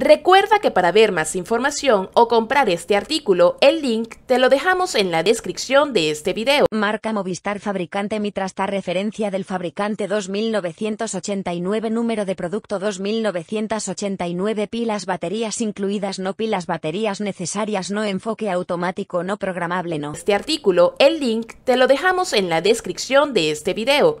Recuerda que para ver más información o comprar este artículo, el link te lo dejamos en la descripción de este video. Marca Movistar Fabricante Mitrasta Referencia del fabricante 2989 Número de producto 2989 Pilas baterías incluidas No pilas baterías necesarias No enfoque automático No programable No Este artículo, el link, te lo dejamos en la descripción de este video.